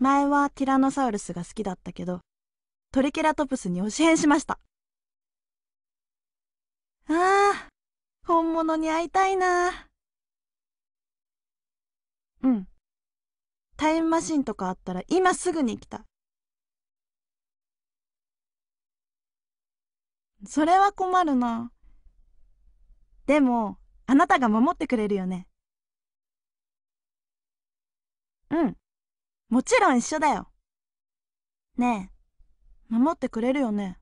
前はティラノサウルスが好きだったけど、トリケラトプスに教え変しました。ああ、本物に会いたいな。うん。タイムマシンとかあったら今すぐに行きたい。それは困るな。でも、あなたが守ってくれるよね。もちろん一緒だよ。ねえ、守ってくれるよね